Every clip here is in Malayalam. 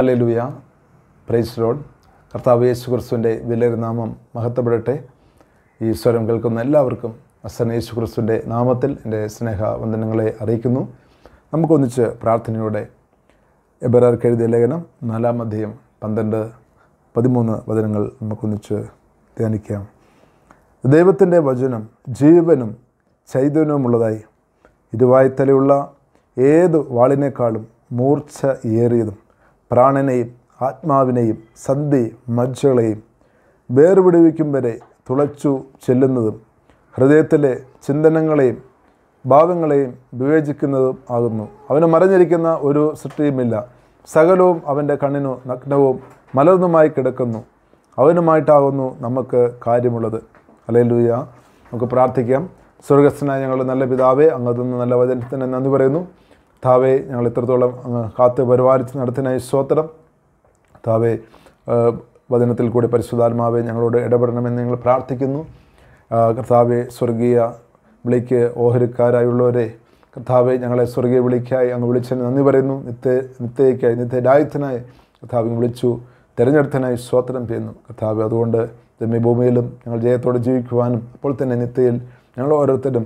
അല്ലെ ലൂയ പ്രൈസ് ലോഡ് കർത്താവ് യേശു ക്രിസ്തുവിൻ്റെ വിലയൊരു നാമം മഹത്വപ്പെടട്ടെ ഈ സ്വരം കേൾക്കുന്ന എല്ലാവർക്കും അസൻ യേശു ക്രിസ്തുവിൻ്റെ നാമത്തിൽ എൻ്റെ സ്നേഹ വന്ദനങ്ങളെ അറിയിക്കുന്നു നമുക്കൊന്നിച്ച് പ്രാർത്ഥനയോടെ എബരാർക്ക് എഴുതിയ ലേഖനം നാലാം അധ്യയം പന്ത്രണ്ട് പതിമൂന്ന് വചനങ്ങൾ നമുക്കൊന്നിച്ച് ധ്യാനിക്കാം ദൈവത്തിൻ്റെ വചനം ജീവനും ചൈതന്യവുമുള്ളതായി ഇരുവായ്ത്തലയുള്ള ഏത് വാളിനേക്കാളും മൂർച്ച ഏറിയതും പ്രാണനെയും ആത്മാവിനെയും സന്ധി മജ്ജകളെയും വേർപിടിവിക്കും വരെ തുളച്ചു ചെല്ലുന്നതും ഹൃദയത്തിലെ ചിന്തനങ്ങളെയും ഭാവങ്ങളെയും വിവേചിക്കുന്നതും ആകുന്നു അവന് മറിഞ്ഞിരിക്കുന്ന ഒരു സൃഷ്ടിയുമില്ല സകലവും അവൻ്റെ കണ്ണിനു നഗ്നവും മലർന്നുമായി കിടക്കുന്നു അവനുമായിട്ടാകുന്നു നമുക്ക് കാര്യമുള്ളത് അല്ലേ ലൂയ നമുക്ക് പ്രാർത്ഥിക്കാം സ്വർഗസ്ഥനായ ഞങ്ങളുടെ നല്ല പിതാവേ അങ്ങനെ നല്ല വചനത്തിന് നന്ദി പറയുന്നു താവേ ഞങ്ങൾ ഇത്രത്തോളം കാത്ത് പരിപാലിച്ച് നടത്തിനായി സ്തോത്രം താവേ വചനത്തിൽ കൂടി പരിശുദ്ധാത്മാവെ ഞങ്ങളോട് ഇടപെടണമെന്ന് ഞങ്ങൾ പ്രാർത്ഥിക്കുന്നു കർത്താവെ സ്വർഗീയ വിളിക്ക് ഓഹരിക്കാരായുള്ളവരെ കർത്താവെ ഞങ്ങളെ സ്വർഗീയ വിളിക്കായി അങ്ങ് വിളിച്ചതിന് നന്ദി പറയുന്നു നിത്യ നിത്യ നിത്യരായത്തിനായി കർത്താവ് വിളിച്ചു തിരഞ്ഞെടുത്തനായി സ്വാതന്ത്ര്യം ചെയ്യുന്നു കർത്താവ് അതുകൊണ്ട് ഭൂമിയിലും ഞങ്ങൾ ജയത്തോടെ ജീവിക്കുവാനും അപ്പോൾ തന്നെ നിത്യയിൽ ഞങ്ങൾ ഓരോരുത്തരും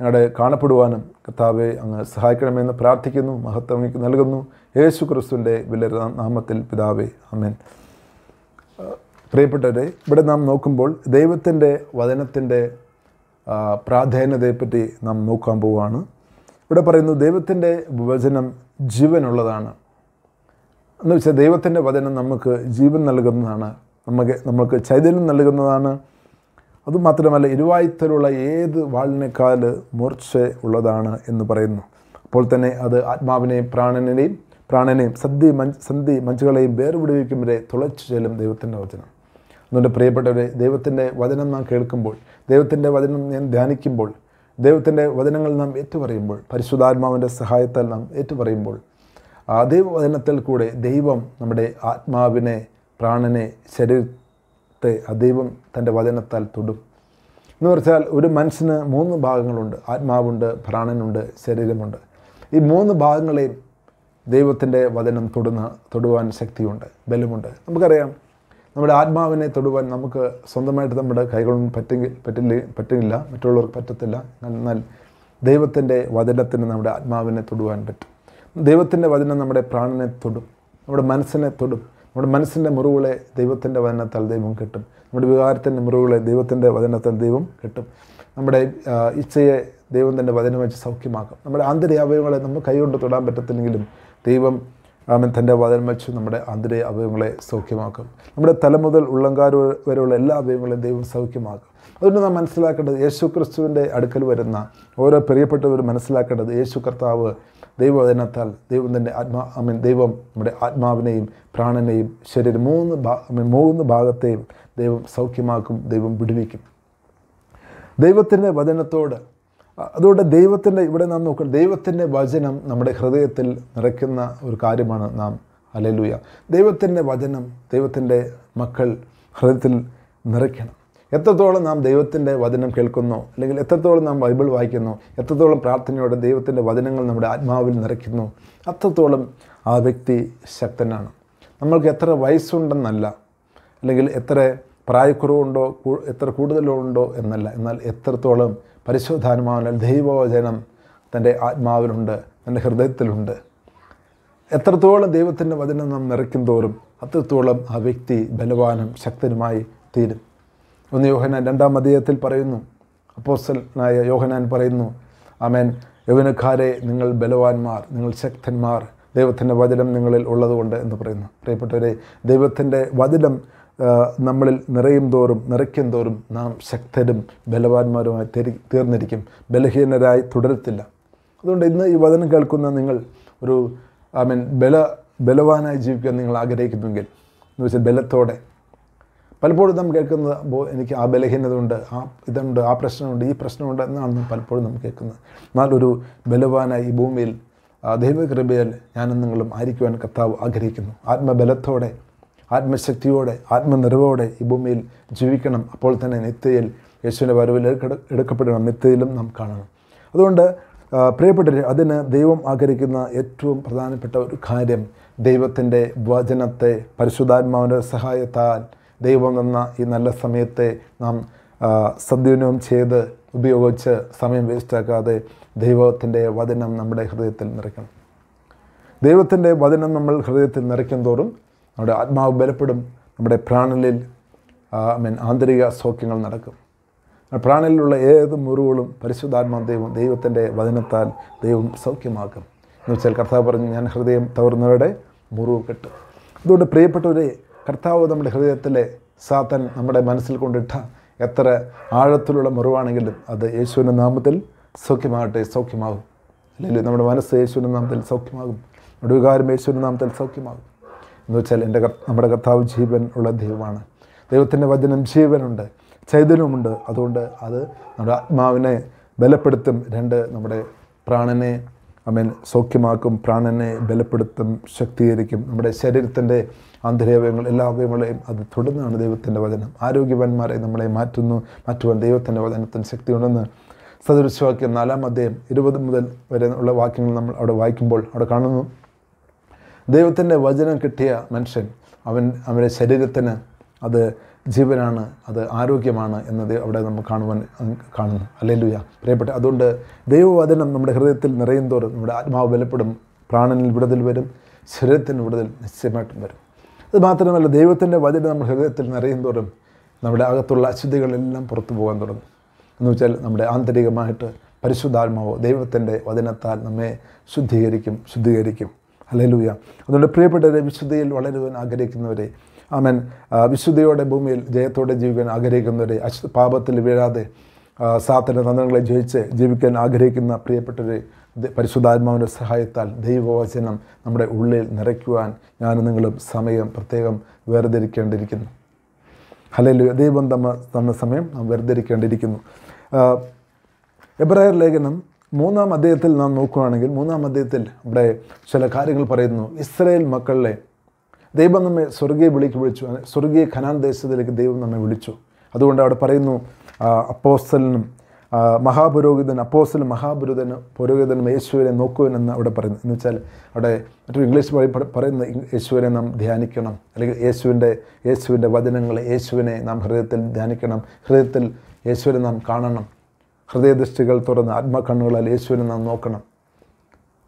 ഞങ്ങളുടെ കാണപ്പെടുവാനും കർത്താവെ അങ്ങ് സഹായിക്കണമെന്ന് പ്രാർത്ഥിക്കുന്നു മഹത്വം നൽകുന്നു യേശു ക്രിസ്തുവിൻ്റെ വില നാമത്തിൽ പിതാവെ അമ്മൻ പ്രിയപ്പെട്ടവരെ ഇവിടെ നാം നോക്കുമ്പോൾ ദൈവത്തിൻ്റെ വചനത്തിൻ്റെ പ്രാധാന്യതയെപ്പറ്റി നാം നോക്കാൻ പോവുകയാണ് ഇവിടെ പറയുന്നു ദൈവത്തിൻ്റെ വചനം ജീവനുള്ളതാണ് എന്ന് വെച്ചാൽ ദൈവത്തിൻ്റെ വചനം നമുക്ക് ജീവൻ നൽകുന്നതാണ് നമുക്ക് നമ്മൾക്ക് ചൈതന്യം നൽകുന്നതാണ് അതുമാത്രമല്ല ഇരുവായുത്തലുള്ള ഏത് വാളിനേക്കാൾ മൂർച്ച ഉള്ളതാണ് എന്ന് പറയുന്നു അപ്പോൾ തന്നെ അത് ആത്മാവിനെയും പ്രാണനെയും പ്രാണനെയും സന്ധി മഞ്ച് സന്ധി മഞ്ചുകളെയും വേർവിടുവിക്കും വരെ തുളച്ചു ചെല്ലും ദൈവത്തിൻ്റെ വചനം അതുകൊണ്ട് പ്രിയപ്പെട്ടവരെ ദൈവത്തിൻ്റെ വചനം നാം കേൾക്കുമ്പോൾ ദൈവത്തിൻ്റെ വചനം ഞാൻ ധ്യാനിക്കുമ്പോൾ ദൈവത്തിൻ്റെ വചനങ്ങൾ നാം ഏറ്റുപറയുമ്പോൾ പരിശുദ്ധാത്മാവിൻ്റെ സഹായത്താൽ നാം ഏറ്റുപറയുമ്പോൾ ആ ദൈവവചനത്തിൽ കൂടെ ദൈവം നമ്മുടെ ആത്മാവിനെ പ്രാണനെ ശരീര ഭാഗത്തെ ദൈവം തൻ്റെ വചനത്താൽ തൊടും എന്ന് പറഞ്ഞാൽ ഒരു മനസ്സിന് മൂന്ന് ഭാഗങ്ങളുണ്ട് ആത്മാവുണ്ട് പ്രാണനുണ്ട് ശരീരമുണ്ട് ഈ മൂന്ന് ഭാഗങ്ങളെയും ദൈവത്തിൻ്റെ വചനം തൊടുന്ന തൊടുവാൻ ശക്തിയുണ്ട് ബലമുണ്ട് നമുക്കറിയാം നമ്മുടെ ആത്മാവിനെ തൊടുവാൻ നമുക്ക് സ്വന്തമായിട്ട് നമ്മുടെ കൈകളൊന്നും പറ്റെങ്കിൽ പറ്റില്ല പറ്റുന്നില്ല മറ്റുള്ളവർക്ക് പറ്റത്തില്ല എന്നാൽ ദൈവത്തിൻ്റെ വചനത്തിന് നമ്മുടെ ആത്മാവിനെ തൊടുവാൻ പറ്റും ദൈവത്തിൻ്റെ വചനം നമ്മുടെ പ്രാണനെ തൊടും നമ്മുടെ മനസ്സിനെ തൊടും നമ്മുടെ മനസ്സിൻ്റെ മുറിവുകളെ ദൈവത്തിൻ്റെ വചനത്താൽ ദൈവം കിട്ടും നമ്മുടെ വികാരത്തിൻ്റെ മുറിവുകളെ ദൈവത്തിൻ്റെ വചനത്താൽ ദൈവം കിട്ടും നമ്മുടെ ഇച്ഛയെ ദൈവം തന്നെ വചനം വെച്ച് സൗഖ്യമാക്കും നമ്മുടെ ആന്തരിക അവയവങ്ങളെ നമ്മൾ കൈകൊണ്ട് തൊടാൻ പറ്റത്തില്ലെങ്കിലും ദൈവം അവൻ തൻ്റെ വചനം വെച്ച് നമ്മുടെ ആന്തരിക അവയവങ്ങളെ സൗഖ്യമാക്കും നമ്മുടെ തല മുതൽ ഉള്ളങ്കാർ വരെയുള്ള എല്ലാ അവയവങ്ങളെയും ദൈവം സൗഖ്യമാക്കും അതുകൊണ്ട് നാം മനസ്സിലാക്കേണ്ടത് യേശു ക്രിസ്തുവിൻ്റെ അടുക്കൽ വരുന്ന ഓരോ പ്രിയപ്പെട്ടവരും മനസ്സിലാക്കേണ്ടത് യേശു കർത്താവ് ദൈവവചനത്താൽ ദൈവം തന്നെ ആത്മാ ഐ മീൻ ദൈവം നമ്മുടെ ആത്മാവിനെയും പ്രാണനെയും ശരീരം മൂന്ന് ഭാ മീൻ മൂന്ന് ഭാഗത്തെയും ദൈവം സൗഖ്യമാക്കും ദൈവം വിടുവിക്കും ദൈവത്തിൻ്റെ വചനത്തോട് അതുകൊണ്ട് ദൈവത്തിൻ്റെ ഇവിടെ നാം നോക്കണം ദൈവത്തിൻ്റെ വചനം നമ്മുടെ ഹൃദയത്തിൽ നിറയ്ക്കുന്ന ഒരു കാര്യമാണ് നാം അലലുയ ദൈവത്തിൻ്റെ വചനം ദൈവത്തിൻ്റെ മക്കൾ ഹൃദയത്തിൽ നിറയ്ക്കണം എത്രത്തോളം നാം ദൈവത്തിൻ്റെ വചനം കേൾക്കുന്നു അല്ലെങ്കിൽ എത്രത്തോളം നാം ബൈബിൾ വായിക്കുന്നു എത്രത്തോളം പ്രാർത്ഥനയോടെ ദൈവത്തിൻ്റെ വചനങ്ങൾ നമ്മുടെ ആത്മാവിൽ നിറയ്ക്കുന്നു അത്രത്തോളം ആ വ്യക്തി ശക്തനാണ് നമ്മൾക്ക് എത്ര വയസ്സുണ്ടെന്നല്ല അല്ലെങ്കിൽ എത്ര പ്രായക്കുറവുണ്ടോ എത്ര കൂടുതലുണ്ടോ ഉണ്ടോ എന്നല്ല എന്നാൽ എത്രത്തോളം പരിശോധാനമാവനാൽ ദൈവവചനം തൻ്റെ ആത്മാവിലുണ്ട് തൻ്റെ ഹൃദയത്തിലുണ്ട് എത്രത്തോളം ദൈവത്തിൻ്റെ വചനം നാം നിറയ്ക്കും തോറും അത്രത്തോളം ആ വ്യക്തി ബലവാനും ശക്തനുമായി തീരും ഒന്ന് യോഹനാൻ രണ്ടാം അധ്യായത്തിൽ പറയുന്നു അപ്പോസ്റ്റലായ യോഹനാൻ പറയുന്നു ആമേൻ യൗവനക്കാരെ നിങ്ങൾ ബലവാന്മാർ നിങ്ങൾ ശക്തന്മാർ ദൈവത്തിൻ്റെ വചനം നിങ്ങളിൽ ഉള്ളതുകൊണ്ട് എന്ന് പറയുന്നു പ്രിയപ്പെട്ടവരെ ദൈവത്തിൻ്റെ വചനം നമ്മളിൽ നിറയും തോറും നിറയ്ക്കും തോറും നാം ശക്തരും ബലവാന്മാരുമായി തെരി തീർന്നിരിക്കും ബലഹീനരായി തുടരത്തില്ല അതുകൊണ്ട് ഇന്ന് ഈ വചനം കേൾക്കുന്ന നിങ്ങൾ ഒരു ഐ മീൻ ബല ബലവാനായി ജീവിക്കാൻ നിങ്ങൾ ആഗ്രഹിക്കുന്നുവെങ്കിൽ എന്ന് വെച്ചാൽ ബലത്തോടെ പലപ്പോഴും നാം കേൾക്കുന്നത് എനിക്ക് ആ ബലഹീനതയുണ്ട് ആ ഇതുണ്ട് ആ പ്രശ്നമുണ്ട് ഈ പ്രശ്നമുണ്ട് എന്നാണ് പലപ്പോഴും നാം കേൾക്കുന്നത് എന്നാൽ ഒരു ബലവാനായി ഈ ഭൂമിയിൽ ദൈവകൃപയാൽ ഞാനും നിങ്ങളും ആയിരിക്കുവാൻ കർത്താവ് ആഗ്രഹിക്കുന്നു ആത്മബലത്തോടെ ആത്മശക്തിയോടെ ആത്മനിർവോടെ ഈ ഭൂമിയിൽ ജീവിക്കണം അപ്പോൾ തന്നെ നിത്യയിൽ യേശുവിൻ്റെ വരവിൽ എടുക്കപ്പെടണം നിത്യയിലും നാം കാണണം അതുകൊണ്ട് പ്രിയപ്പെട്ടവർ അതിന് ദൈവം ആഗ്രഹിക്കുന്ന ഏറ്റവും പ്രധാനപ്പെട്ട ഒരു കാര്യം ദൈവത്തിൻ്റെ വചനത്തെ പരിശുദ്ധാത്മാവിൻ്റെ സഹായത്താൽ ദൈവം തന്ന ഈ നല്ല സമയത്തെ നാം സദ്വിനിയോഗം ചെയ്ത് ഉപയോഗിച്ച് സമയം വേസ്റ്റാക്കാതെ ദൈവത്തിൻ്റെ വചനം നമ്മുടെ ഹൃദയത്തിൽ നിറയ്ക്കണം ദൈവത്തിൻ്റെ വചനം നമ്മൾ ഹൃദയത്തിൽ നിറയ്ക്കും തോറും നമ്മുടെ ആത്മാവ് ബലപ്പെടും നമ്മുടെ പ്രാണനിൽ മീൻ ആന്തരിക സൗഖ്യങ്ങൾ നടക്കും പ്രാണനിലുള്ള ഏത് മുറിവുകളും പരിശുദ്ധാത്മാ ദൈവം ദൈവത്തിൻ്റെ വചനത്താൽ ദൈവം സൗഖ്യമാക്കും എന്ന് വെച്ചാൽ കർത്താവ് പറഞ്ഞു ഞാൻ ഹൃദയം തവർന്നവരുടെ മുറിവ് കിട്ടും അതുകൊണ്ട് പ്രിയപ്പെട്ടവരെ കർത്താവ് നമ്മുടെ ഹൃദയത്തിലെ സാത്തൻ നമ്മുടെ മനസ്സിൽ കൊണ്ടിട്ട എത്ര ആഴത്തിലുള്ള മുറിവാണെങ്കിലും അത് യേശുവിൻ്റെ നാമത്തിൽ സൗഖ്യമാകട്ടെ സൗഖ്യമാകും അല്ലെങ്കിൽ നമ്മുടെ മനസ്സ് യേശുവിൻ്റെ നാമത്തിൽ സൗഖ്യമാകും നമ്മുടെ വികാരം യേശുവിൻ്റെ നാമത്തിൽ സൗഖ്യമാകും എന്ന് വെച്ചാൽ എൻ്റെ നമ്മുടെ കർത്താവ് ജീവൻ ഉള്ള ദൈവമാണ് ദൈവത്തിൻ്റെ വചനം ജീവനുണ്ട് ചൈതന്യമുണ്ട് അതുകൊണ്ട് അത് നമ്മുടെ ആത്മാവിനെ ബലപ്പെടുത്തും രണ്ട് നമ്മുടെ പ്രാണനെ അമേൻ സൗഖ്യമാക്കും പ്രാണനെ ബലപ്പെടുത്തും ശക്തീകരിക്കും നമ്മുടെ ശരീരത്തിൻ്റെ ആന്തരവയവങ്ങൾ എല്ലാ അവയവങ്ങളെയും അത് തുടർന്നാണ് ദൈവത്തിൻ്റെ വചനം ആരോഗ്യവാന്മാരെ നമ്മളെ മാറ്റുന്നു മാറ്റുവാൻ ദൈവത്തിൻ്റെ വചനത്തിന് ശക്തിയുണ്ടെന്ന് സദൃശവാക്യം നാലാം അദ്ദേഹം ഇരുപത് മുതൽ വരെ ഉള്ള വാക്യങ്ങൾ നമ്മൾ അവിടെ വായിക്കുമ്പോൾ അവിടെ കാണുന്നു ദൈവത്തിൻ്റെ വചനം കിട്ടിയ മനുഷ്യൻ അവൻ അവൻ്റെ ശരീരത്തിന് അത് ജീവനാണ് അത് ആരോഗ്യമാണ് എന്നത് അവിടെ നമ്മൾ കാണുവാൻ കാണുന്നു അല്ലെലുയ പ്രിയപ്പെട്ട അതുകൊണ്ട് ദൈവവചനം നമ്മുടെ ഹൃദയത്തിൽ തോറും നമ്മുടെ ആത്മാവ് ബലപ്പെടും പ്രാണനിൽ വിടുതൽ വരും ശരീരത്തിന് വിടുതൽ നിശ്ചയമായിട്ടും വരും അത് മാത്രമല്ല ദൈവത്തിൻ്റെ വചനം നമ്മുടെ ഹൃദയത്തിൽ തോറും നമ്മുടെ അകത്തുള്ള അശുദ്ധികളെല്ലാം പുറത്തു പോകാൻ തുടങ്ങും എന്ന് വെച്ചാൽ നമ്മുടെ ആന്തരികമായിട്ട് പരിശുദ്ധാത്മാവോ ദൈവത്തിൻ്റെ വചനത്താൽ നമ്മെ ശുദ്ധീകരിക്കും ശുദ്ധീകരിക്കും അല്ലെ ലൂയ അതുകൊണ്ട് പ്രിയപ്പെട്ടവരെ വിശുദ്ധിയിൽ വളരുവാൻ ആഗ്രഹിക്കുന്നവരെ ആമൻ വിശുദ്ധിയോടെ ഭൂമിയിൽ ജയത്തോടെ ജീവിക്കാൻ ആഗ്രഹിക്കുന്നവരെ പാപത്തിൽ വീഴാതെ സാത്തൻ്റെ തന്ത്രങ്ങളെ ജയിച്ച് ജീവിക്കാൻ ആഗ്രഹിക്കുന്ന പ്രിയപ്പെട്ടവരെ പരിശുദ്ധാത്മാവിൻ്റെ സഹായത്താൽ ദൈവവചനം നമ്മുടെ ഉള്ളിൽ നിറയ്ക്കുവാൻ ഞാൻ നിങ്ങളും സമയം പ്രത്യേകം വേർതിരിക്കേണ്ടിയിരിക്കുന്നു അല്ലെങ്കിൽ ദൈവം തമ്മ തന്ന സമയം നാം വേർതിരിക്കേണ്ടിയിരിക്കുന്നു എബ്രഹർ ലേഖനം മൂന്നാം അദ്ദേഹത്തിൽ നാം നോക്കുകയാണെങ്കിൽ മൂന്നാം അദ്ദേഹത്തിൽ ഇവിടെ ചില കാര്യങ്ങൾ പറയുന്നു ഇസ്രയേൽ മക്കളിലെ ദൈവം നമ്മെ സ്വർഗീയ വിളിക്ക് വിളിച്ചു സ്വർഗീയ ഖനാൻ ദേശത്തിലേക്ക് ദൈവം നമ്മെ വിളിച്ചു അതുകൊണ്ട് അവിടെ പറയുന്നു അപ്പോസ്റ്റലിനും മഹാപുരോഹിതൻ അപ്പോസ്റ്റലും മഹാപുരോഹിതനും പുരോഹിതനും യേശുവിനെ നോക്കുവനെന്ന് അവിടെ പറയുന്നു എന്ന് വെച്ചാൽ അവിടെ മറ്റൊരു ഇംഗ്ലീഷ് വഴി പറയുന്ന യേശുവിനെ നാം ധ്യാനിക്കണം അല്ലെങ്കിൽ യേശുവിൻ്റെ യേശുവിൻ്റെ വചനങ്ങൾ യേശുവിനെ നാം ഹൃദയത്തിൽ ധ്യാനിക്കണം ഹൃദയത്തിൽ യേശുവിനെ നാം കാണണം ഹൃദയദൃഷ്ടികൾ തുറന്ന് ആത്മകണ്ണുകളാൽ യേശുവിനെ നാം നോക്കണം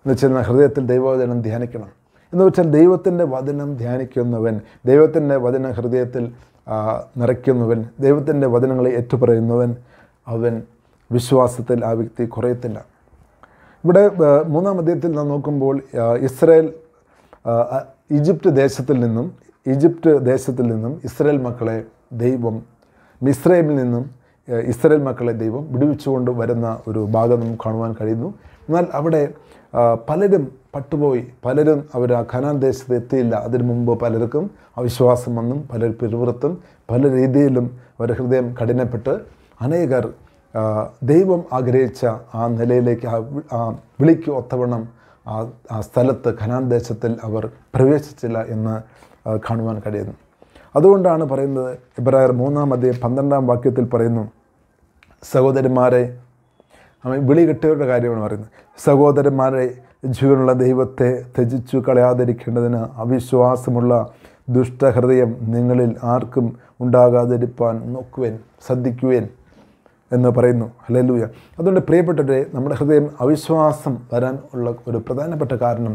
എന്ന് വെച്ചാൽ ഹൃദയത്തിൽ ദൈവവചനം ധ്യാനിക്കണം എന്ന് വെച്ചാൽ ദൈവത്തിൻ്റെ വചനം ധ്യാനിക്കുന്നവൻ ദൈവത്തിൻ്റെ വചന ഹൃദയത്തിൽ നിറയ്ക്കുന്നവൻ ദൈവത്തിൻ്റെ വചനങ്ങളെ ഏറ്റുപറയുന്നവൻ അവൻ വിശ്വാസത്തിൽ ആ വ്യക്തി കുറയത്തില്ല ഇവിടെ മൂന്നാം അദ്ദേഹത്തിൽ നാം നോക്കുമ്പോൾ ഇസ്രായേൽ ഈജിപ്റ്റ് ദേശത്തിൽ നിന്നും ഈജിപ്റ്റ് ദേശത്തിൽ നിന്നും ഇസ്രായേൽ മക്കളെ ദൈവം മിസ്രൈമിൽ നിന്നും ഇസ്രായേൽ മക്കളെ ദൈവം വിടുവിച്ചുകൊണ്ട് വരുന്ന ഒരു ഭാഗം നമുക്ക് കാണുവാൻ കഴിയുന്നു എന്നാൽ അവിടെ പലരും പട്ടുപോയി പലരും അവർ ആ ഖനാൻ ദേശത്ത് എത്തിയില്ല അതിനു മുമ്പ് പലർക്കും അവിശ്വാസം വന്നും പലർ പിരിവൃത്തും പല രീതിയിലും അവരുടെ ഹൃദയം കഠിനപ്പെട്ട് അനേകർ ദൈവം ആഗ്രഹിച്ച ആ നിലയിലേക്ക് ആ വിളിക്ക് ഒത്തവണ്ണം ആ ആ സ്ഥലത്ത് ഖനാൻ ദേശത്തിൽ അവർ പ്രവേശിച്ചില്ല എന്ന് കാണുവാൻ കഴിയുന്നു അതുകൊണ്ടാണ് പറയുന്നത് ഇബ്രായർ മൂന്നാം അധ്യയം പന്ത്രണ്ടാം വാക്യത്തിൽ പറയുന്നു സഹോദരന്മാരെ വിളി കിട്ടിയവരുടെ കാര്യമാണ് പറയുന്നത് സഹോദരന്മാരെ ജീവനുള്ള ദൈവത്തെ ത്യജിച്ചു കളയാതിരിക്കേണ്ടതിന് അവിശ്വാസമുള്ള ദുഷ്ടഹൃദയം നിങ്ങളിൽ ആർക്കും ഉണ്ടാകാതിരിപ്പാൻ നോക്കുവേൻ ശ്രദ്ധിക്കുവേൻ എന്ന് പറയുന്നു ഹലലൂയ അതുകൊണ്ട് പ്രിയപ്പെട്ടവരെ നമ്മുടെ ഹൃദയം അവിശ്വാസം വരാൻ ഉള്ള ഒരു പ്രധാനപ്പെട്ട കാരണം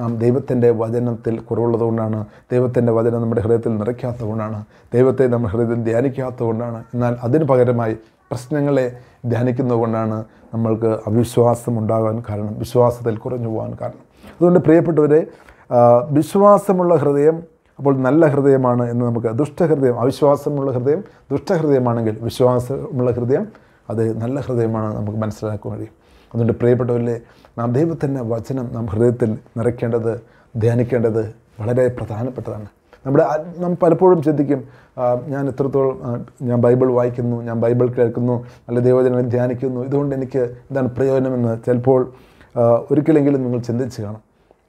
നാം ദൈവത്തിൻ്റെ വചനത്തിൽ കുറവുള്ളതുകൊണ്ടാണ് ദൈവത്തിൻ്റെ വചനം നമ്മുടെ ഹൃദയത്തിൽ നിറയ്ക്കാത്തതുകൊണ്ടാണ് ദൈവത്തെ നമ്മുടെ ഹൃദയത്തിൽ ധ്യാനിക്കാത്തതുകൊണ്ടാണ് എന്നാൽ അതിന് പകരമായി പ്രശ്നങ്ങളെ ധ്യാനിക്കുന്നതുകൊണ്ടാണ് നമ്മൾക്ക് അവിശ്വാസം ഉണ്ടാകാൻ കാരണം വിശ്വാസത്തിൽ കുറഞ്ഞു പോകാൻ കാരണം അതുകൊണ്ട് പ്രിയപ്പെട്ടവരെ വിശ്വാസമുള്ള ഹൃദയം അപ്പോൾ നല്ല ഹൃദയമാണ് എന്ന് നമുക്ക് ദുഷ്ടഹൃദയം അവിശ്വാസമുള്ള ഹൃദയം ദുഷ്ടഹൃദയമാണെങ്കിൽ വിശ്വാസമുള്ള ഹൃദയം അത് നല്ല ഹൃദയമാണ് നമുക്ക് മനസ്സിലാക്കാൻ കഴിയും അതുകൊണ്ട് പ്രിയപ്പെട്ടവരിലെ നാം ദൈവത്തിൻ്റെ വചനം നാം ഹൃദയത്തിൽ നിറയ്ക്കേണ്ടത് ധ്യാനിക്കേണ്ടത് വളരെ പ്രധാനപ്പെട്ടതാണ് നമ്മുടെ നാം പലപ്പോഴും ചിന്തിക്കും ഞാൻ എത്രത്തോളം ഞാൻ ബൈബിൾ വായിക്കുന്നു ഞാൻ ബൈബിൾ കേൾക്കുന്നു നല്ല ദൈവജനം ധ്യാനിക്കുന്നു ഇതുകൊണ്ട് എനിക്ക് എന്താണ് പ്രയോജനമെന്ന് ചിലപ്പോൾ ഒരിക്കലെങ്കിലും നിങ്ങൾ ചിന്തിച്ച് കാണും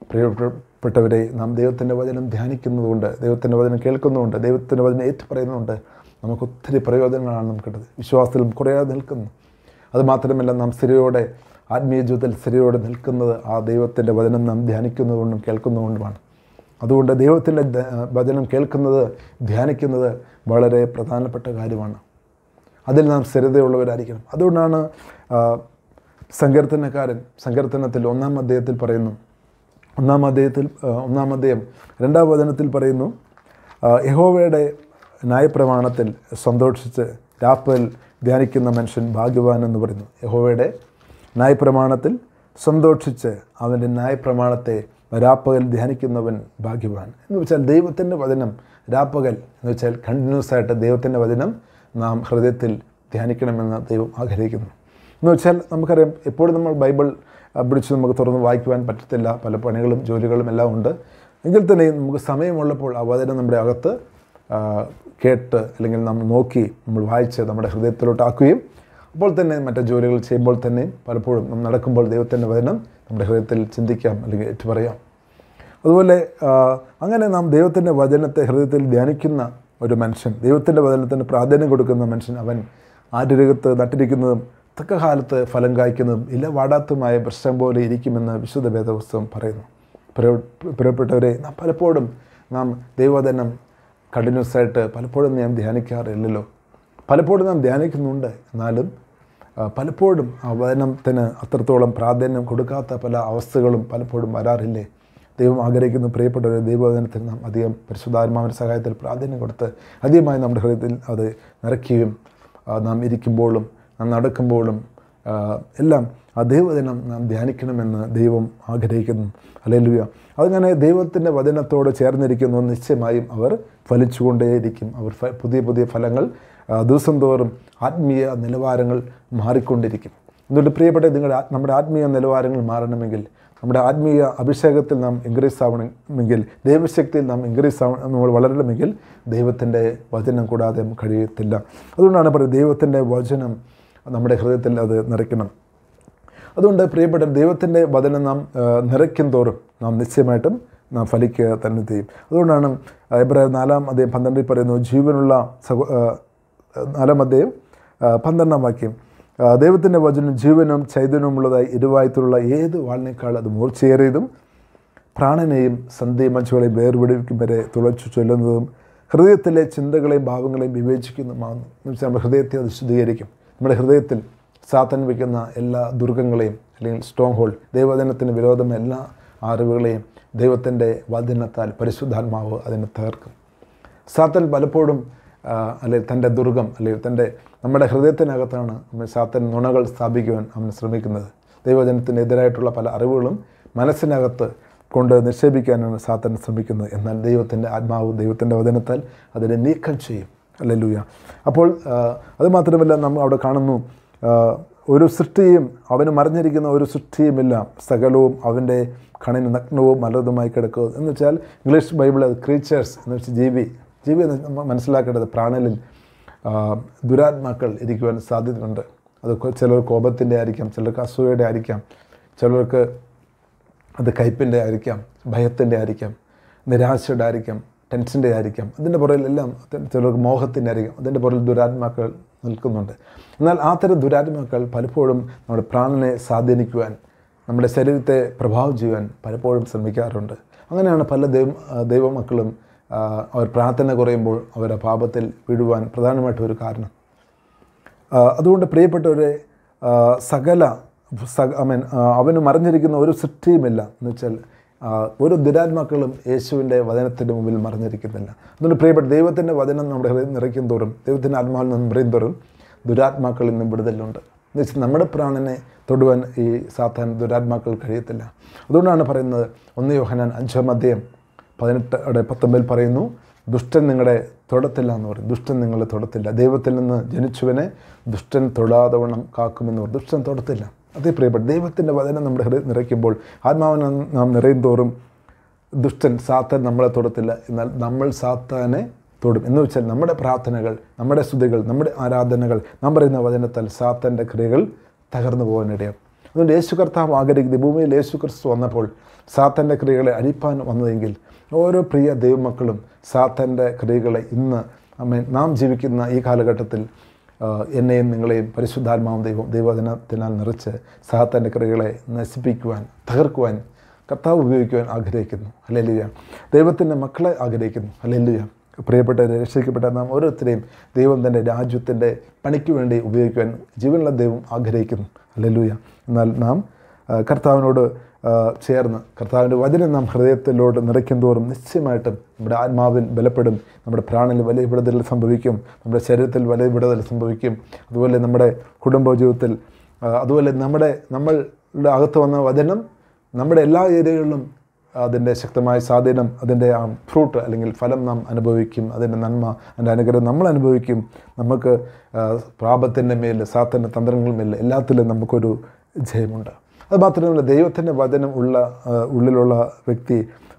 പ്രിയപ്പെട്ടവരെ നാം ദൈവത്തിൻ്റെ വചനം ധ്യാനിക്കുന്നതുകൊണ്ട് ദൈവത്തിൻ്റെ വചനം കേൾക്കുന്നതുകൊണ്ട് ദൈവത്തിൻ്റെ വചനം ഏറ്റുപറയുന്നതുകൊണ്ട് നമുക്ക് ഒത്തിരി പ്രയോജനങ്ങളാണ് നമുക്ക് കിട്ടുന്നത് വിശ്വാസത്തിലും കുറയാതെ നിൽക്കുന്നു അതുമാത്രമല്ല നാം സ്ഥിരയോടെ ആത്മീയ ജീവിതത്തിൽ സ്ഥിരയോടെ നിൽക്കുന്നത് ആ ദൈവത്തിൻ്റെ വചനം നാം ധ്യാനിക്കുന്നതുകൊണ്ടും കേൾക്കുന്നതുകൊണ്ടുമാണ് അതുകൊണ്ട് ദൈവത്തിൻ്റെ വചനം കേൾക്കുന്നത് ധ്യാനിക്കുന്നത് വളരെ പ്രധാനപ്പെട്ട കാര്യമാണ് അതിൽ നാം സ്ഥിരതയുള്ളവരായിരിക്കണം അതുകൊണ്ടാണ് സങ്കീർത്തനക്കാരൻ സങ്കീർത്തനത്തിൽ ഒന്നാം അദ്ദേഹത്തിൽ പറയുന്നു ഒന്നാം അദ്ദേഹത്തിൽ ഒന്നാം അദ്ദേഹം രണ്ടാം വചനത്തിൽ പറയുന്നു യഹോവയുടെ നയപ്രമാണത്തിൽ സന്തോഷിച്ച് രാപ്പൽ ധ്യാനിക്കുന്ന മനുഷ്യൻ ഭാഗ്യവാൻ എന്ന് പറയുന്നു യഹോവയുടെ നയപ്രമാണത്തിൽ സന്തോഷിച്ച് അവൻ്റെ ന്യായപ്രമാണത്തെ രാപ്പകൽ ധ്യാനിക്കുന്നവൻ ഭാഗ്യവാൻ എന്ന് വെച്ചാൽ ദൈവത്തിൻ്റെ വചനം രാപ്പകൽ എന്ന് വെച്ചാൽ കണ്ടിന്യൂസ് ആയിട്ട് ദൈവത്തിൻ്റെ വചനം നാം ഹൃദയത്തിൽ ധ്യാനിക്കണമെന്ന് ദൈവം ആഗ്രഹിക്കുന്നു എന്ന് വെച്ചാൽ നമുക്കറിയാം എപ്പോഴും നമ്മൾ ബൈബിൾ പിടിച്ച് നമുക്ക് തുറന്ന് വായിക്കുവാൻ പറ്റത്തില്ല പല പണികളും ജോലികളും എല്ലാം ഉണ്ട് എങ്കിൽ തന്നെയും നമുക്ക് സമയമുള്ളപ്പോൾ ആ വചനം നമ്മുടെ അകത്ത് കേട്ട് അല്ലെങ്കിൽ നമ്മൾ നോക്കി നമ്മൾ വായിച്ച് നമ്മുടെ ഹൃദയത്തിലോട്ടാക്കുകയും അപ്പോൾ തന്നെ മറ്റേ ജോലികൾ ചെയ്യുമ്പോൾ തന്നെ പലപ്പോഴും നാം നടക്കുമ്പോൾ ദൈവത്തിൻ്റെ വചനം നമ്മുടെ ഹൃദയത്തിൽ ചിന്തിക്കാം അല്ലെങ്കിൽ ഏറ്റുപറയാം അതുപോലെ അങ്ങനെ നാം ദൈവത്തിൻ്റെ വചനത്തെ ഹൃദയത്തിൽ ധ്യാനിക്കുന്ന ഒരു മനുഷ്യൻ ദൈവത്തിൻ്റെ വചനത്തിന് പ്രാധാന്യം കൊടുക്കുന്ന മനുഷ്യൻ അവൻ ആരുരകത്ത് നട്ടിരിക്കുന്നതും തക്ക കാലത്ത് ഫലം കായ്ക്കുന്നതും ഇല്ല വാടാത്തുമായ പ്രശ്നം പോലെ ഇരിക്കുമെന്ന് വിശുദ്ധ ഭേദപുസ്തകം പറയുന്നു പ്രിയപ്പെട്ടവരെ നാം പലപ്പോഴും നാം ദൈവവചനം കണ്ടിന്യൂസ് ആയിട്ട് പലപ്പോഴും ഞാൻ ധ്യാനിക്കാറില്ലല്ലോ പലപ്പോഴും നാം ധ്യാനിക്കുന്നുണ്ട് എന്നാലും പലപ്പോഴും ആ വചനത്തിന് അത്രത്തോളം പ്രാധാന്യം കൊടുക്കാത്ത പല അവസ്ഥകളും പലപ്പോഴും വരാറില്ലേ ദൈവം ആഗ്രഹിക്കുന്ന പ്രിയപ്പെട്ടവരെ ദൈവവചനത്തിന് നാം അധികം പരിശുദ്ധാത്മാവിൻ്റെ സഹായത്തിൽ പ്രാധാന്യം കൊടുത്ത് അധികമായി നമ്മുടെ ഹൃദയത്തിൽ അത് നിറയ്ക്കുകയും നാം ഇരിക്കുമ്പോഴും നാം നടക്കുമ്പോഴും എല്ലാം ആ ദൈവവചനം നാം ധ്യാനിക്കണമെന്ന് ദൈവം ആഗ്രഹിക്കുന്നു അല്ലെങ്കിൽ അതങ്ങനെ ദൈവത്തിൻ്റെ വചനത്തോട് ചേർന്നിരിക്കുന്നു നിശ്ചയമായും അവർ ഫലിച്ചുകൊണ്ടേയിരിക്കും അവർ പുതിയ പുതിയ ഫലങ്ങൾ ദിവസം തോറും ആത്മീയ നിലവാരങ്ങൾ മാറിക്കൊണ്ടിരിക്കും അതുകൊണ്ട് പ്രിയപ്പെട്ട നിങ്ങളുടെ നമ്മുടെ ആത്മീയ നിലവാരങ്ങൾ മാറണമെങ്കിൽ നമ്മുടെ ആത്മീയ അഭിഷേകത്തിൽ നാം ഇൻക്രീസ് ആവണമെങ്കിൽ ദൈവശക്തിയിൽ നാം ഇൻക്രീസ് ആവണം നമ്മൾ വളരണമെങ്കിൽ ദൈവത്തിൻ്റെ വചനം കൂടാതെ കഴിയത്തില്ല അതുകൊണ്ടാണ് പറയുന്നത് ദൈവത്തിൻ്റെ വചനം നമ്മുടെ ഹൃദയത്തിൽ അത് നിറയ്ക്കണം അതുകൊണ്ട് പ്രിയപ്പെട്ട ദൈവത്തിൻ്റെ വചനം നാം നിറയ്ക്കും തോറും നാം നിശ്ചയമായിട്ടും നാം ഫലിക്കുക തന്നെ ചെയ്യും അതുകൊണ്ടാണ് എബ്രാഹിം നാലാം അദ്ദേഹം പന്ത്രണ്ടിൽ പറയുന്നു ജീവനുള്ള സഹോ നാലാം അധ്യായം പന്ത്രണ്ടാം വാക്യം ദൈവത്തിൻ്റെ വചനം ജീവനും ചൈതന്യമുള്ളതായി ഇരുവായത്തിലുള്ള ഏത് വാളിനേക്കാൾ അത് മൂർച്ചയേറിയതും പ്രാണനെയും മനുഷ്യകളെയും വേർപിടിക്കും വരെ തുളച്ചു ചൊല്ലുന്നതും ഹൃദയത്തിലെ ചിന്തകളെയും ഭാവങ്ങളെയും വിവേചിക്കുന്നതുമാണ് നമ്മുടെ ഹൃദയത്തെ അത് ശുദ്ധീകരിക്കും നമ്മുടെ ഹൃദയത്തിൽ സാത്തൻ വയ്ക്കുന്ന എല്ലാ ദുർഗങ്ങളെയും അല്ലെങ്കിൽ സ്ട്രോങ് ഹോൾഡ് ദൈവവചനത്തിന് വിരോധം എല്ലാ അറിവുകളെയും ദൈവത്തിൻ്റെ വചനത്താൽ പരിശുദ്ധാത്മാവ് അതിനെ തകർക്കും സാത്തൻ പലപ്പോഴും അല്ലെങ്കിൽ തൻ്റെ ദുർഗം അല്ലെങ്കിൽ തൻ്റെ നമ്മുടെ ഹൃദയത്തിനകത്താണ് നമ്മൾ സാത്തൻ നുണകൾ സ്ഥാപിക്കുവാൻ അവൻ ശ്രമിക്കുന്നത് ദൈവജനത്തിന് പല അറിവുകളും മനസ്സിനകത്ത് കൊണ്ട് നിക്ഷേപിക്കാനാണ് സാത്തൻ ശ്രമിക്കുന്നത് എന്നാൽ ദൈവത്തിൻ്റെ ആത്മാവ് ദൈവത്തിൻ്റെ വചനത്താൽ അതിനെ നീക്കം ചെയ്യും അല്ലെ ലൂയ അപ്പോൾ അതുമാത്രമല്ല നമ്മൾ അവിടെ കാണുന്നു ഒരു സൃഷ്ടിയും അവന് മറിഞ്ഞിരിക്കുന്ന ഒരു സൃഷ്ടിയുമില്ല സകലവും അവൻ്റെ കണിന് നഗ്നവും മലതുമായി കിടക്കുക എന്ന് വെച്ചാൽ ഇംഗ്ലീഷ് ബൈബിൾ അത് ക്രീച്ചേഴ്സ് എന്ന് വെച്ചാൽ ജീവി ജീവി മനസ്സിലാക്കേണ്ടത് പ്രാണനിൽ ദുരാത്മാക്കൾ ഇരിക്കുവാൻ സാധ്യതയുണ്ട് അത് ചിലർ കോപത്തിൻ്റെ ആയിരിക്കാം ചിലർക്ക് അസൂയയുടെ ആയിരിക്കാം ചിലർക്ക് അത് കയ്പിൻ്റെ ആയിരിക്കാം ഭയത്തിൻ്റെ ആയിരിക്കാം നിരാശയുടെ ആയിരിക്കാം ടെൻഷൻ്റെ ആയിരിക്കാം അതിൻ്റെ പുറകിലെല്ലാം ചിലർക്ക് മോഹത്തിൻ്റെ ആയിരിക്കാം അതിൻ്റെ പുറകിൽ ദുരാത്മാക്കൾ നിൽക്കുന്നുണ്ട് എന്നാൽ ആ തരം ദുരാത്മാക്കൾ പലപ്പോഴും നമ്മുടെ പ്രാണനെ സ്വാധീനിക്കുവാൻ നമ്മുടെ ശരീരത്തെ പ്രഭാവം ചെയ്യുവാൻ പലപ്പോഴും ശ്രമിക്കാറുണ്ട് അങ്ങനെയാണ് പല ദൈവ ദൈവമക്കളും അവർ പ്രാർത്ഥന കുറയുമ്പോൾ അവരുടെ പാപത്തിൽ വീഴുവാൻ പ്രധാനമായിട്ടൊരു ഒരു കാരണം അതുകൊണ്ട് പ്രിയപ്പെട്ടവരെ സകല ഐ മീൻ അവന് മറിഞ്ഞിരിക്കുന്ന ഒരു സൃഷ്ടിയുമില്ല എന്ന് വെച്ചാൽ ഒരു ദുരാത്മാക്കളും യേശുവിൻ്റെ വചനത്തിൻ്റെ മുമ്പിൽ മറിഞ്ഞിരിക്കുന്നില്ല അതുകൊണ്ട് പ്രിയപ്പെട്ട ദൈവത്തിൻ്റെ വചനം നമ്മുടെ ഹൃദയം നിറയ്ക്കും തോറും ദൈവത്തിൻ്റെ ആത്മാവിൽ നിന്നും നിറയും തോറും ദുരാത്മാക്കളിൽ നിന്നും വിടുതലുണ്ട് എന്ന് വെച്ചാൽ നമ്മുടെ പ്രാണനെ തൊടുവാൻ ഈ സാധാരണ ദുരാത്മാക്കൾ കഴിയത്തില്ല അതുകൊണ്ടാണ് പറയുന്നത് ഒന്ന് യോഹനാൻ അഞ്ചാം അധ്യയം പതിനെട്ട് അവിടെ പത്തൊമ്പതിൽ പറയുന്നു ദുഷ്ടൻ നിങ്ങളെ തൊടത്തില്ല എന്ന് പറയും ദുഷ്ടൻ നിങ്ങളെ തൊടത്തില്ല ദൈവത്തിൽ നിന്ന് ജനിച്ചുവനെ ദുഷ്ടൻ തൊടാതവണ്ണം കാക്കുമെന്ന് പറയും ദുഷ്ടൻ തൊടത്തില്ല അതേ പ്രിയപ്പെട്ട ദൈവത്തിൻ്റെ വചനം നമ്മുടെ ഹൃദയം നിറയ്ക്കുമ്പോൾ ആത്മാവിനെ നാം നിറയും തോറും ദുഷ്ടൻ സാത്തൻ നമ്മളെ തൊടത്തില്ല എന്നാൽ നമ്മൾ സാത്താനെ തൊടും എന്ന് വെച്ചാൽ നമ്മുടെ പ്രാർത്ഥനകൾ നമ്മുടെ സ്തുതികൾ നമ്മുടെ ആരാധനകൾ നാം പറയുന്ന വചനത്താൽ സാത്തൻ്റെ ക്രിയകൾ തകർന്നു പോകാനിടയാണ് അതുകൊണ്ട് യേശു കർത്താവ് ആഗ്രഹിക്കുന്നത് ഭൂമിയിൽ യേശു ക്രിസ്തു വന്നപ്പോൾ സാത്തൻ്റെ ക്രിയകളെ അഴിപ്പാൻ വന്നതെങ്കിൽ ഓരോ പ്രിയ ദൈവമക്കളും സാത്തൻ്റെ ക്രിയകളെ ഇന്ന് അമ്മ നാം ജീവിക്കുന്ന ഈ കാലഘട്ടത്തിൽ എന്നെയും നിങ്ങളെയും പരിശുദ്ധാത്മാവും ദൈവം ദൈവദിനത്തിനാൽ നിറച്ച് സാത്തൻ്റെ ക്രിയകളെ നശിപ്പിക്കുവാൻ തകർക്കുവാൻ കർത്താവ് ഉപയോഗിക്കുവാൻ ആഗ്രഹിക്കുന്നു അല്ലെല്ലുയ ദൈവത്തിൻ്റെ മക്കളെ ആഗ്രഹിക്കുന്നു അല്ലെല്ലുയ പ്രിയപ്പെട്ട രക്ഷിക്കപ്പെട്ട നാം ഓരോരുത്തരെയും ദൈവം തൻ്റെ രാജ്യത്തിൻ്റെ പണിക്ക് വേണ്ടി ഉപയോഗിക്കുവാൻ ജീവനുള്ള ദൈവം ആഗ്രഹിക്കുന്നു അല്ലെല്ലുയ എന്നാൽ നാം കർത്താവിനോട് ചേർന്ന് കർത്താവിൻ്റെ വചനം നാം ഹൃദയത്തിലോട്ട് നിറയ്ക്കും തോറും നിശ്ചയമായിട്ടും നമ്മുടെ ആത്മാവിൽ ബലപ്പെടും നമ്മുടെ പ്രാണിൽ വലിയ വിടുതൽ സംഭവിക്കും നമ്മുടെ ശരീരത്തിൽ വലിയ വിടുതൽ സംഭവിക്കും അതുപോലെ നമ്മുടെ കുടുംബ ജീവിതത്തിൽ അതുപോലെ നമ്മുടെ നമ്മളുടെ അകത്ത് വന്ന വചനം നമ്മുടെ എല്ലാ ഏരിയകളിലും അതിൻ്റെ ശക്തമായ സ്വാധീനം അതിൻ്റെ ആ ഫ്രൂട്ട് അല്ലെങ്കിൽ ഫലം നാം അനുഭവിക്കും അതിൻ്റെ നന്മ അതിൻ്റെ അനുഗ്രഹം നമ്മൾ അനുഭവിക്കും നമുക്ക് പാപത്തിൻ്റെ മേൽ സാത്തൻ്റെ തന്ത്രങ്ങളുടെ മേൽ എല്ലാത്തിലും നമുക്കൊരു ജയമുണ്ട് അത് മാത്രമല്ല ദൈവത്തിൻ്റെ വചനം ഉള്ള ഉള്ളിലുള്ള വ്യക്തി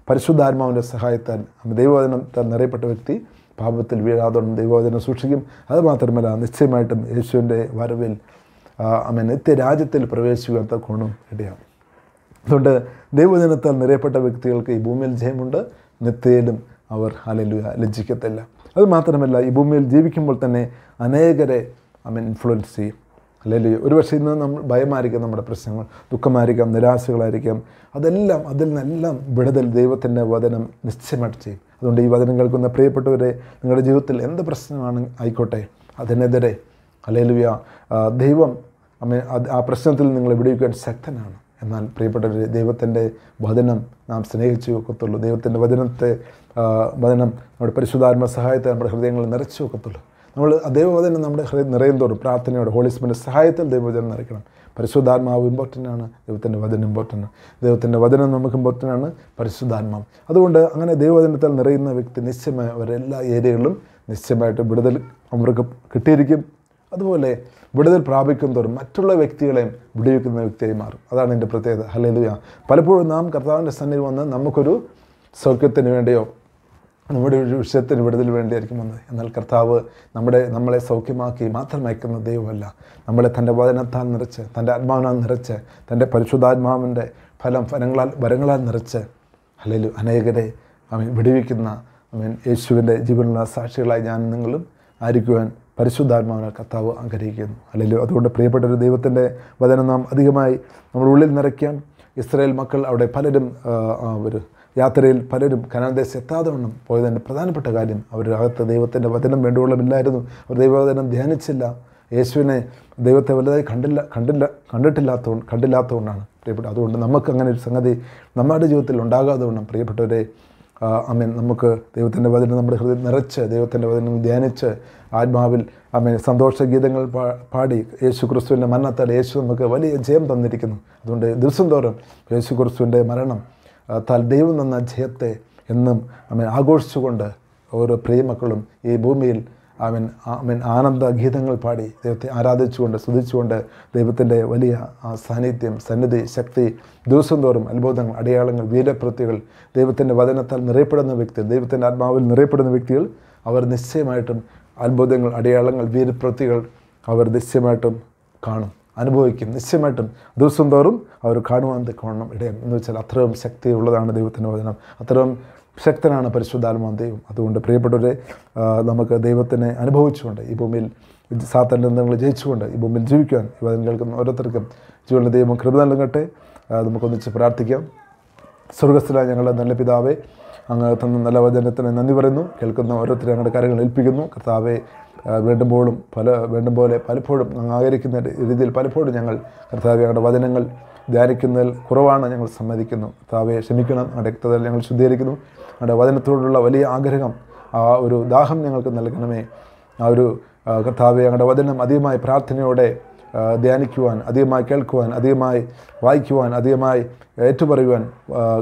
പരിശുദ്ധാത്മാവിൻ്റെ സഹായത്താൽ ദൈവവചനം താൻ നിറയപ്പെട്ട വ്യക്തി പാപത്തിൽ വീഴാതോളം ദൈവവചനം സൂക്ഷിക്കും അത് നിശ്ചയമായിട്ടും യേശുവിൻ്റെ വരവിൽ അമ്മ നിത്യരാജ്യത്തിൽ പ്രവേശിക്കാത്ത തക്കോണം ഇടയാണ് അതുകൊണ്ട് ദൈവജനത്താൽ നിറയപ്പെട്ട വ്യക്തികൾക്ക് ഈ ഭൂമിയിൽ ജയമുണ്ട് നിത്യയിലും അവർ അലലു ലജ്ജിക്കത്തില്ല അത് ഈ ഭൂമിയിൽ ജീവിക്കുമ്പോൾ തന്നെ അനേകരെ അമ്മ ഇൻഫ്ലുവൻസ് ചെയ്യും അല്ലെങ്കിൽ ഒരു പക്ഷേ ഇന്ന് നമ്മൾ ഭയമായിരിക്കാം നമ്മുടെ പ്രശ്നങ്ങൾ ദുഃഖമായിരിക്കാം നിരാശകളായിരിക്കാം അതെല്ലാം അതിൽ നിന്നെല്ലാം വിടുതൽ ദൈവത്തിൻ്റെ വചനം നിശ്ചയമായിട്ട് ചെയ്യും അതുകൊണ്ട് ഈ വചനം കേൾക്കുന്ന പ്രിയപ്പെട്ടവരെ നിങ്ങളുടെ ജീവിതത്തിൽ എന്ത് പ്രശ്നമാണ് ആയിക്കോട്ടെ അതിനെതിരെ അല്ലേലുയ ദൈവം അമ്മ ആ പ്രശ്നത്തിൽ നിങ്ങൾ വിടിവിക്കാൻ ശക്തനാണ് എന്നാൽ പ്രിയപ്പെട്ടവർ ദൈവത്തിൻ്റെ വചനം നാം സ്നേഹിച്ചു വെക്കത്തുള്ളൂ ദൈവത്തിൻ്റെ വചനത്തെ വചനം നമ്മുടെ പരിശുദ്ധാത്മ സഹായത്തെ നമ്മുടെ ഹൃദയങ്ങളിൽ നിറച്ചു വെക്കത്തുള്ളൂ നമ്മൾ ദൈവവചനം നമ്മുടെ ഹൃദയം നിറയുന്നതോടും പ്രാർത്ഥനയോടെ ഹോളി സ്പിൻ്റെ സഹായത്തിൽ ദൈവവചനം നിറയ്ക്കണം പരിശുദ്ധാത്മാവ് ഇമ്പോർട്ടൻ്റ് ആണ് ദൈവത്തിൻ്റെ വചനം ഇമ്പോർട്ടൻ്റ് ആണ് ദൈവത്തിൻ്റെ വചനം നമുക്ക് ഇമ്പോർട്ടൻ്റ് ആണ് പരിശുദ്ധാത്മാവ് അതുകൊണ്ട് അങ്ങനെ ദൈവവചനത്താൽ നിറയുന്ന വ്യക്തി നിശ്ചയമായി അവരെല്ലാ ഏരിയകളിലും നിശ്ചയമായിട്ട് വിടുതൽ അവർക്ക് കിട്ടിയിരിക്കും അതുപോലെ വിടുതൽ പ്രാപിക്കും തോറും മറ്റുള്ള വ്യക്തികളെയും വിടിവെക്കുന്ന വ്യക്തിയായി മാറും അതാണ് എൻ്റെ പ്രത്യേകത ഹലേലുയ പലപ്പോഴും നാം കർത്താവിൻ്റെ സന്നിധി വന്ന് നമുക്കൊരു സൗഖ്യത്തിന് വേണ്ടിയോ നമ്മുടെ ഒരു വിഷയത്തിന് വിടുതൽ വേണ്ടിയായിരിക്കും വന്നത് എന്നാൽ കർത്താവ് നമ്മുടെ നമ്മളെ സൗഖ്യമാക്കി മാത്രം അയക്കുന്ന ദൈവമല്ല നമ്മളെ തൻ്റെ വചനത്താൽ നിറച്ച് തൻ്റെ ആത്മാവിനാൽ നിറച്ച് തൻ്റെ പരിശുദ്ധാത്മാവിൻ്റെ ഫലം ഫലങ്ങളാൽ വരങ്ങളാൽ നിറച്ച് അല്ലെങ്കിൽ അനേകരെ അവൻ വിടുവിക്കുന്ന അവൻ യേശുവിൻ്റെ ജീവനുള്ള സാക്ഷികളായി ഞാൻ നിങ്ങളും ആയിരിക്കുവാൻ പരിശുദ്ധാത്മാവിനാൽ കർത്താവ് ആഗ്രഹിക്കുന്നു അല്ലെങ്കിൽ അതുകൊണ്ട് പ്രിയപ്പെട്ട ഒരു ദൈവത്തിൻ്റെ വചനം നാം അധികമായി നമ്മുടെ ഉള്ളിൽ നിറയ്ക്കാൻ ഇസ്രായേൽ മക്കൾ അവിടെ പലരും ഒരു യാത്രയിൽ പലരും ദേശം എത്താതെ വണ്ണം പോയതിൻ്റെ പ്രധാനപ്പെട്ട കാര്യം അവരുടെ അകത്ത് ദൈവത്തിൻ്റെ വചനം വേണ്ടുകൊള്ളമില്ലായിരുന്നു അവർ ദൈവവചനം ധ്യാനിച്ചില്ല യേശുവിനെ ദൈവത്തെ വലുതായി കണ്ടില്ല കണ്ടില്ല കണ്ടിട്ടില്ലാത്ത കണ്ടില്ലാത്തതുകൊണ്ടാണ് പ്രിയപ്പെട്ട അതുകൊണ്ട് നമുക്ക് അങ്ങനെ ഒരു സംഗതി നമ്മുടെ ജീവിതത്തിൽ ഉണ്ടാകാതെ വണ്ണം പ്രിയപ്പെട്ടവരെ അമ്മേൻ നമുക്ക് ദൈവത്തിൻ്റെ വചനം നമ്മുടെ ഹൃദയം നിറച്ച് ദൈവത്തിൻ്റെ വചനം ധ്യാനിച്ച് ആത്മാവിൽ അമ്മേൻ സന്തോഷ ഗീതങ്ങൾ പാടി യേശു ക്രിസ്തുവിൻ്റെ മരണത്താൽ യേശു നമുക്ക് വലിയ ജയം തന്നിരിക്കുന്നു അതുകൊണ്ട് ദിവസം തോറും യേശു ക്രിസ്തുവിൻ്റെ മരണം താൽ ദൈവം എന്ന ജയത്തെ എന്നും അവൻ ആഘോഷിച്ചുകൊണ്ട് ഓരോ പ്രിയമക്കളും ഈ ഭൂമിയിൽ അവൻ അവൻ ആനന്ദ ഗീതങ്ങൾ പാടി ദൈവത്തെ ആരാധിച്ചുകൊണ്ട് സ്തുതിച്ചുകൊണ്ട് ദൈവത്തിൻ്റെ വലിയ സാന്നിധ്യം സന്നിധി ശക്തി ദിവസം തോറും അത്ഭുതങ്ങൾ അടയാളങ്ങൾ വീരപ്രതികൾ ദൈവത്തിൻ്റെ വചനത്താൽ നിറയപ്പെടുന്ന വ്യക്തി ദൈവത്തിൻ്റെ ആത്മാവിൽ നിറയപ്പെടുന്ന വ്യക്തികൾ അവർ നിശ്ചയമായിട്ടും അത്ഭുതങ്ങൾ അടയാളങ്ങൾ വീരപ്രതികൾ അവർ നിശ്ചയമായിട്ടും കാണും അനുഭവിക്കും നിശ്ചയമായിട്ടും ദിവസം തോറും അവർ കാണുവാൻ തക്കവണ്ണം ഇടയം എന്ന് വെച്ചാൽ അത്രയും ശക്തിയുള്ളതാണ് ദൈവത്തിൻ്റെ വചനം അത്രയും ശക്തനാണ് പരിശുദ്ധാത്മാ ദൈവം അതുകൊണ്ട് പ്രിയപ്പെട്ടവരെ നമുക്ക് ദൈവത്തിനെ അനുഭവിച്ചുകൊണ്ട് ഈ ഭൂമിയിൽ സാത്തൻ്റെ നിങ്ങൾ ജയിച്ചുകൊണ്ട് ഈ ഭൂമിയിൽ ജീവിക്കുവാൻ ഈ വചനം കേൾക്കുന്ന ഓരോരുത്തർക്കും ജീവനുള്ള ദൈവം കൃപ നൽകട്ടെ നമുക്കൊന്നിച്ച് പ്രാർത്ഥിക്കാം സ്വർഗസ്ഥല ഞങ്ങളുടെ നല്ല പിതാവേ അങ്ങ് തന്ന നല്ല വചനത്തിന് നന്ദി പറയുന്നു കേൾക്കുന്ന ഓരോരുത്തരെ ഞങ്ങളുടെ കാര്യങ്ങൾ ഏൽപ്പിക്കുന്നു കർത്താവെ പോലും പല വേണ്ടും പോലെ പലപ്പോഴും ആകരിക്കുന്ന രീതിയിൽ പലപ്പോഴും ഞങ്ങൾ കർത്താവ് ഞങ്ങളുടെ വചനങ്ങൾ ധ്യാനിക്കുന്നതിൽ കുറവാണ് ഞങ്ങൾ സമ്മതിക്കുന്നു കർത്താവെ ക്ഷമിക്കണം ഞങ്ങളുടെ രക്തത്തിൽ ഞങ്ങൾ ശുദ്ധീകരിക്കുന്നു ഞങ്ങളുടെ വചനത്തോടുള്ള വലിയ ആഗ്രഹം ആ ഒരു ദാഹം ഞങ്ങൾക്ക് നൽകണമേ ആ ഒരു കർത്താവ് ഞങ്ങളുടെ വചനം അധികമായി പ്രാർത്ഥനയോടെ ധ്യാനിക്കുവാൻ അധികമായി കേൾക്കുവാൻ അധികമായി വായിക്കുവാൻ അധികമായി ഏറ്റുപറയുവാൻ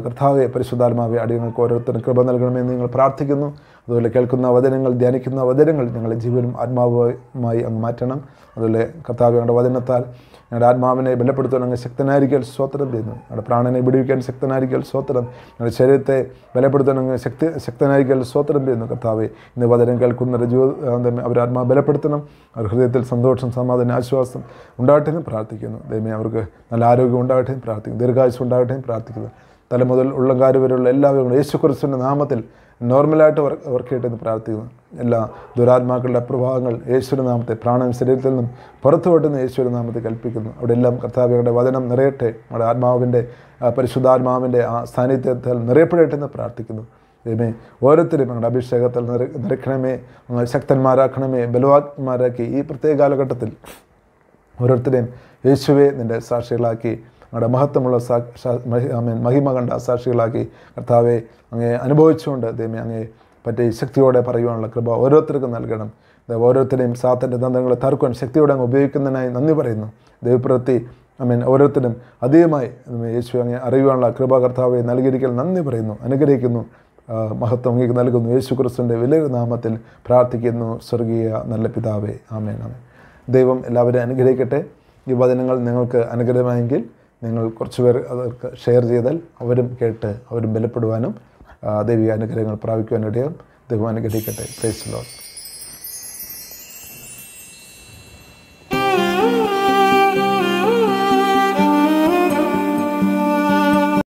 കർത്താവെ പരിശുദ്ധാത്മാവെ അടിയങ്ങൾക്ക് ഓരോരുത്തരും കൃപ നൽകണമെന്ന് നിങ്ങൾ പ്രാർത്ഥിക്കുന്നു അതുപോലെ കേൾക്കുന്ന വചനങ്ങൾ ധ്യാനിക്കുന്ന വചനങ്ങൾ ഞങ്ങളുടെ ജീവനും ആത്മാവുമായി അങ്ങ് മാറ്റണം അതുപോലെ കർത്താവ് ഞങ്ങളുടെ വചനത്താൽ ഞങ്ങളുടെ ആത്മാവിനെ ബലപ്പെടുത്താൻ അങ്ങ് ശക്തനായിരിക്കാൻ സ്വത്രം ചെയ്യുന്നു ഞങ്ങളുടെ പ്രാണനെ വിടിവിക്കാൻ ശക്തനായിരിക്കാൻ സ്വത്രം ഞങ്ങളുടെ ശരീരത്തെ ബലപ്പെടുത്താൻ അങ്ങ് ശക്തി ശക്തനായിരിക്കാൻ സ്വത്രം ചെയ്യുന്നു കർത്താവ് ഇന്ന് വചനം കേൾക്കുന്നവരുടെ ജീവിതം അവർ ആത്മാവ് ബലപ്പെടുത്തണം അവർ ഹൃദയത്തിൽ സന്തോഷം സമാധാനം ആശ്വാസം ഉണ്ടാകട്ടെ എന്ന് പ്രാർത്ഥിക്കുന്നു ദൈവമേ അവർക്ക് നല്ല ആരോഗ്യം ഉണ്ടാകട്ടെ പ്രാർത്ഥിക്കുന്നു ദീർഘായുസ് ഉണ്ടാകട്ടെ പ്രാർത്ഥിക്കുന്നു തല മുതൽ ഉള്ളംകാര് വരെയുള്ള എല്ലാവരും യേശു നാമത്തിൽ നോർമലായിട്ട് വർക്ക് വർക്ക് ചെയ്യട്ടെ എന്ന് പ്രാർത്ഥിക്കുന്നു എല്ലാ ദുരാത്മാക്കളുടെ പ്രഭാവങ്ങൾ യേശുവിൻ്റെ നാമത്തെ പ്രാണൻ ശരീരത്തിൽ നിന്നും പുറത്തു വിട്ടുന്ന യേശുവിൻ്റെ നാമത്തെ കൽപ്പിക്കുന്നു അവിടെ എല്ലാം കർത്താവിയുടെ വചനം നിറയട്ടെ നമ്മുടെ ആത്മാവിൻ്റെ പരിശുദ്ധാത്മാവിൻ്റെ ആ സാന്നിധ്യത്താൽ നിറയപ്പെടട്ടെ എന്ന് പ്രാർത്ഥിക്കുന്നു ദൈവമേ ഓരോരുത്തരും ഞങ്ങളുടെ അഭിഷേകത്തിൽ നിറ നിറയ്ക്കണമേ ശക്തന്മാരാക്കണമേ ബലവാത്മാരാക്കി ഈ പ്രത്യേക കാലഘട്ടത്തിൽ ഓരോരുത്തരെയും യേശുവെ നിൻ്റെ സാക്ഷികളാക്കി നമ്മുടെ മഹത്വമുള്ള മഹിമ കണ്ട സാക്ഷികളാക്കി കർത്താവെ അങ്ങേ അനുഭവിച്ചുകൊണ്ട് ദൈവമേ അങ്ങേ പറ്റി ശക്തിയോടെ പറയുവാനുള്ള കൃപ ഓരോരുത്തർക്കും നൽകണം ഓരോരുത്തരെയും സാത്തൻ്റെ തന്ത്രങ്ങളെ തർക്കുവാൻ ശക്തിയോടെ അങ്ങ് ഉപയോഗിക്കുന്നതിനായി നന്ദി പറയുന്നു ദൈവപ്രവൃത്തി ഐ മീൻ ഓരോരുത്തരും അധികമായി യേശു അങ്ങ് അറിയുവാനുള്ള കൃപ കർത്താവെ നൽകിയിരിക്കൽ നന്ദി പറയുന്നു അനുഗ്രഹിക്കുന്നു മഹത്വം അങ്ങേക്ക് നൽകുന്നു യേശു ക്രിസ്തുവിൻ്റെ വിലയൊരു നാമത്തിൽ പ്രാർത്ഥിക്കുന്നു സ്വർഗീയ നല്ല പിതാവേ ആമേൻ ദൈവം എല്ലാവരെയും അനുഗ്രഹിക്കട്ടെ ഈ വചനങ്ങൾ നിങ്ങൾക്ക് അനുഗ്രഹമായെങ്കിൽ നിങ്ങൾ കുറച്ച് പേർ അവർക്ക് ഷെയർ ചെയ്താൽ അവരും കേട്ട് അവരും ബലപ്പെടുവാനും ദൈവിക അനുഗ്രഹങ്ങൾ പ്രാപിക്കുവാനിടയാകും ദൈവം അനുഗ്രഹിക്കട്ടെ പ്രേസ് ലോഡ്